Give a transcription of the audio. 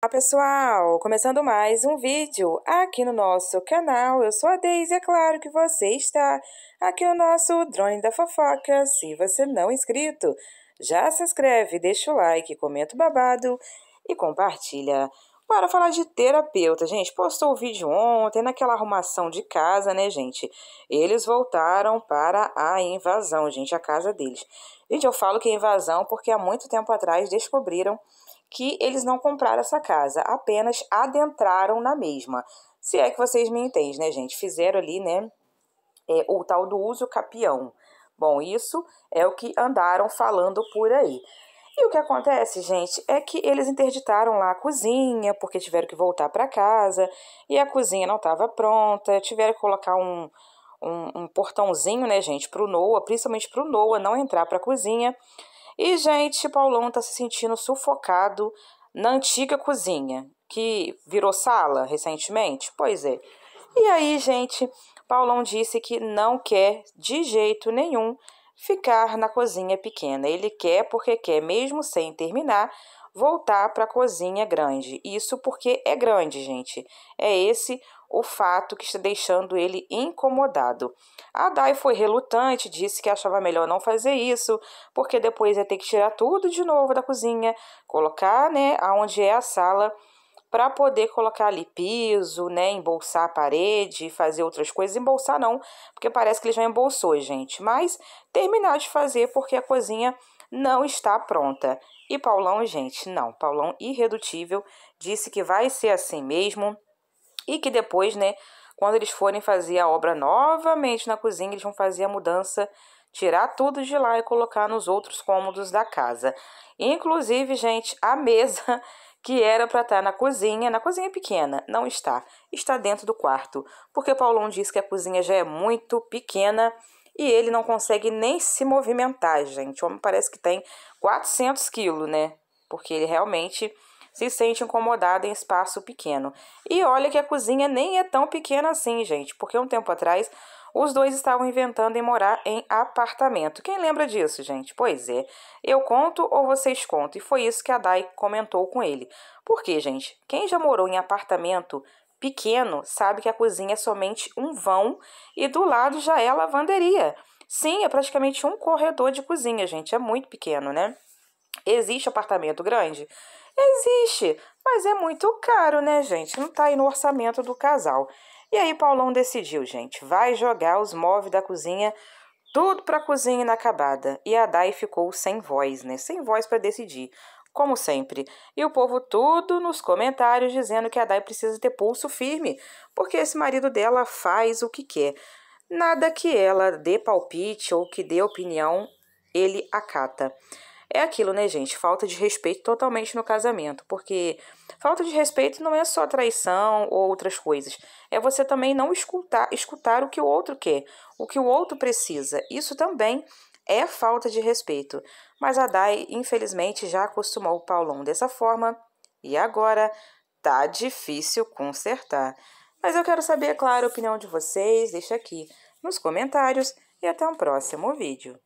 Olá pessoal, começando mais um vídeo aqui no nosso canal, eu sou a Deise, é claro que você está aqui no nosso Drone da Fofoca, se você não é inscrito, já se inscreve, deixa o like, comenta o babado e compartilha. Para falar de terapeuta, gente, postou o vídeo ontem naquela arrumação de casa, né, gente? Eles voltaram para a invasão, gente, a casa deles. Gente, eu falo que é invasão porque há muito tempo atrás descobriram que eles não compraram essa casa, apenas adentraram na mesma. Se é que vocês me entendem, né, gente? Fizeram ali, né, é, o tal do uso capião. Bom, isso é o que andaram falando por aí. E o que acontece, gente, é que eles interditaram lá a cozinha, porque tiveram que voltar para casa, e a cozinha não estava pronta, tiveram que colocar um, um, um portãozinho, né, gente, para o Noah, principalmente para o Noah não entrar para a cozinha. E, gente, Paulão está se sentindo sufocado na antiga cozinha, que virou sala recentemente. Pois é. E aí, gente, Paulão disse que não quer de jeito nenhum ficar na cozinha pequena. Ele quer porque quer, mesmo sem terminar, voltar para a cozinha grande. Isso porque é grande, gente. É esse o fato que está deixando ele incomodado. A Dai foi relutante, disse que achava melhor não fazer isso, porque depois ia ter que tirar tudo de novo da cozinha, colocar, né, aonde é a sala para poder colocar ali piso, né, embolsar a parede, fazer outras coisas. Embolsar não, porque parece que ele já embolsou, gente. Mas terminar de fazer porque a cozinha não está pronta. E Paulão, gente, não. Paulão irredutível disse que vai ser assim mesmo e que depois, né, quando eles forem fazer a obra novamente na cozinha, eles vão fazer a mudança tirar tudo de lá e colocar nos outros cômodos da casa. Inclusive, gente, a mesa que era para estar tá na cozinha, na cozinha pequena, não está, está dentro do quarto, porque Paulão diz que a cozinha já é muito pequena e ele não consegue nem se movimentar, gente. O homem parece que tem 400 quilos, né? Porque ele realmente se sente incomodado em espaço pequeno. E olha que a cozinha nem é tão pequena assim, gente, porque um tempo atrás os dois estavam inventando em morar em apartamento. Quem lembra disso, gente? Pois é, eu conto ou vocês contam? E foi isso que a Dai comentou com ele. Porque, gente, quem já morou em apartamento pequeno sabe que a cozinha é somente um vão e do lado já é a lavanderia. Sim, é praticamente um corredor de cozinha, gente. É muito pequeno, né? Existe apartamento grande? Existe, mas é muito caro, né, gente? Não tá aí no orçamento do casal. E aí Paulão decidiu, gente, vai jogar os móveis da cozinha tudo para a cozinha inacabada. E a Dai ficou sem voz, né? Sem voz para decidir, como sempre. E o povo tudo nos comentários dizendo que a Dai precisa ter pulso firme, porque esse marido dela faz o que quer. Nada que ela dê palpite ou que dê opinião, ele acata. É aquilo, né, gente? Falta de respeito totalmente no casamento, porque falta de respeito não é só traição ou outras coisas. É você também não escutar, escutar o que o outro quer, o que o outro precisa. Isso também é falta de respeito. Mas a Dai, infelizmente, já acostumou o Paulão dessa forma e agora tá difícil consertar. Mas eu quero saber, é claro, a opinião de vocês, deixa aqui nos comentários e até um próximo vídeo.